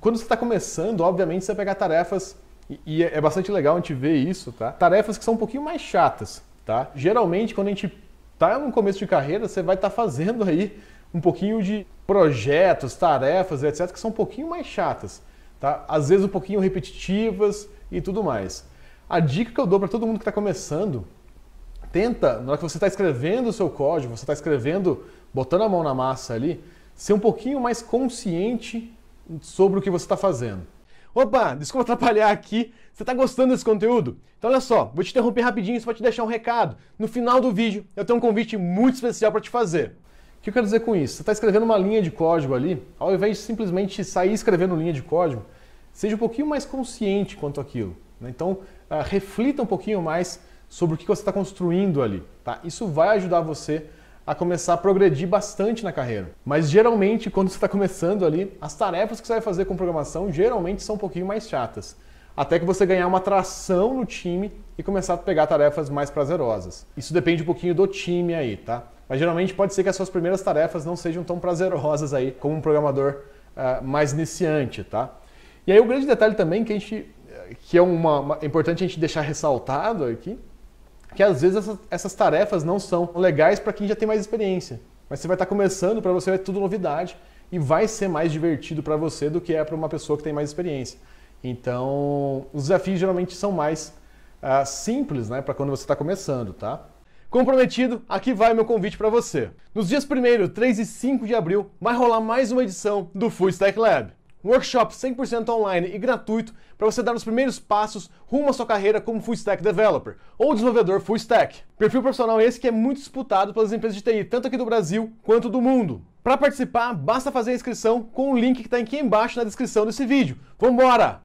quando você está começando, obviamente você vai pegar tarefas, e é, é bastante legal a gente ver isso, tá? Tarefas que são um pouquinho mais chatas, tá? Geralmente, quando a gente está no começo de carreira, você vai estar tá fazendo aí um pouquinho de projetos, tarefas, etc., que são um pouquinho mais chatas, tá? Às vezes um pouquinho repetitivas e tudo mais. A dica que eu dou para todo mundo que está começando, tenta, na hora que você está escrevendo o seu código, você está escrevendo, botando a mão na massa ali, ser um pouquinho mais consciente sobre o que você está fazendo. Opa, desculpa atrapalhar aqui. Você está gostando desse conteúdo? Então olha só, vou te interromper rapidinho só para te deixar um recado. No final do vídeo eu tenho um convite muito especial para te fazer. O que eu quero dizer com isso? Você está escrevendo uma linha de código ali, ao invés de simplesmente sair escrevendo linha de código, seja um pouquinho mais consciente quanto aquilo. Né? Então ah, reflita um pouquinho mais sobre o que você está construindo ali. Tá? Isso vai ajudar você a começar a progredir bastante na carreira. Mas geralmente, quando você está começando ali, as tarefas que você vai fazer com programação geralmente são um pouquinho mais chatas. Até que você ganhar uma atração no time e começar a pegar tarefas mais prazerosas. Isso depende um pouquinho do time aí, tá? Mas geralmente pode ser que as suas primeiras tarefas não sejam tão prazerosas aí como um programador uh, mais iniciante, tá? E aí o grande detalhe também que a gente eh, que é uma, uma é importante a gente deixar ressaltado aqui que às vezes essas, essas tarefas não são legais para quem já tem mais experiência. Mas você vai estar tá começando, para você é tudo novidade e vai ser mais divertido para você do que é para uma pessoa que tem mais experiência. Então, os desafios geralmente são mais uh, simples, né, para quando você está começando, tá? Comprometido, aqui vai meu convite para você. Nos dias 1, 3 e 5 de abril vai rolar mais uma edição do Full Stack Lab workshop 100% online e gratuito para você dar os primeiros passos rumo à sua carreira como full stack developer ou desenvolvedor full stack. Perfil profissional esse que é muito disputado pelas empresas de TI, tanto aqui do Brasil quanto do mundo. Para participar, basta fazer a inscrição com o link que está aqui embaixo na descrição desse vídeo. Vambora!